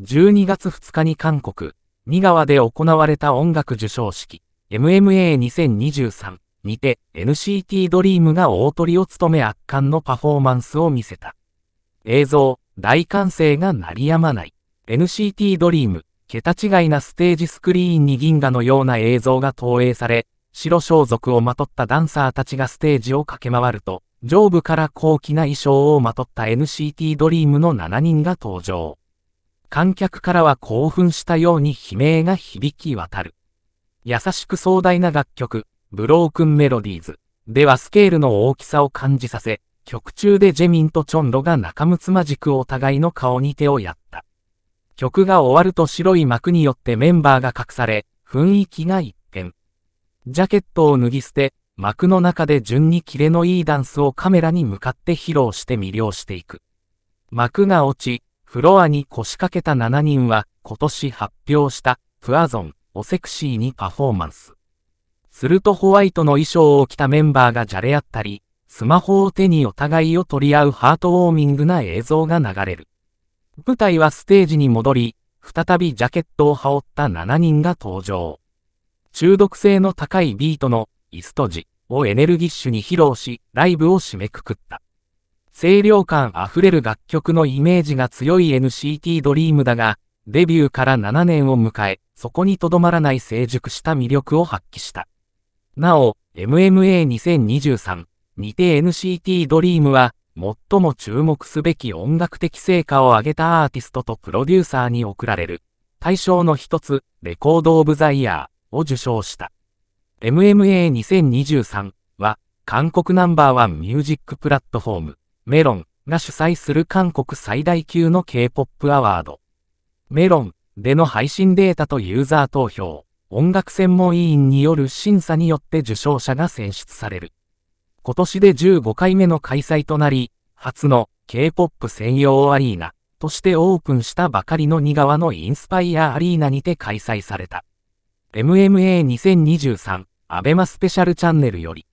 12月2日に韓国、ニ川で行われた音楽授賞式、MMA2023 にて NCT ドリームが大トリを務め圧巻のパフォーマンスを見せた。映像、大歓声が鳴りやまない。NCT ドリーム、桁違いなステージスクリーンに銀河のような映像が投影され、白装束をまとったダンサーたちがステージを駆け回ると、上部から高貴な衣装をまとった NCT ドリームの7人が登場。観客からは興奮したように悲鳴が響き渡る。優しく壮大な楽曲、ブロークンメロディーズではスケールの大きさを感じさせ、曲中でジェミンとチョンロが仲睦まじくお互いの顔に手をやった。曲が終わると白い幕によってメンバーが隠され、雰囲気が一変。ジャケットを脱ぎ捨て、幕の中で順にキレのいいダンスをカメラに向かって披露して魅了していく。幕が落ち、フロアに腰掛けた7人は今年発表したプアゾン、をセクシーにパフォーマンス。するとホワイトの衣装を着たメンバーがじゃれ合ったり、スマホを手にお互いを取り合うハートウォーミングな映像が流れる。舞台はステージに戻り、再びジャケットを羽織った7人が登場。中毒性の高いビートのイストジをエネルギッシュに披露し、ライブを締めくくった。清涼感あふれる楽曲のイメージが強い NCT ドリームだが、デビューから7年を迎え、そこにとどまらない成熟した魅力を発揮した。なお、MMA2023 にて NCT ドリームは、最も注目すべき音楽的成果を上げたアーティストとプロデューサーに贈られる、対象の一つ、レコード・オブ・ザ・イヤーを受賞した。MMA2023 は、韓国ナンバーワンミュージックプラットフォーム、メロンが主催する韓国最大級の K-POP アワード。メロンでの配信データとユーザー投票、音楽専門委員による審査によって受賞者が選出される。今年で15回目の開催となり、初の K-POP 専用アリーナとしてオープンしたばかりの2側のインスパイアアリーナにて開催された。MMA2023 アベマスペシャルチャンネルより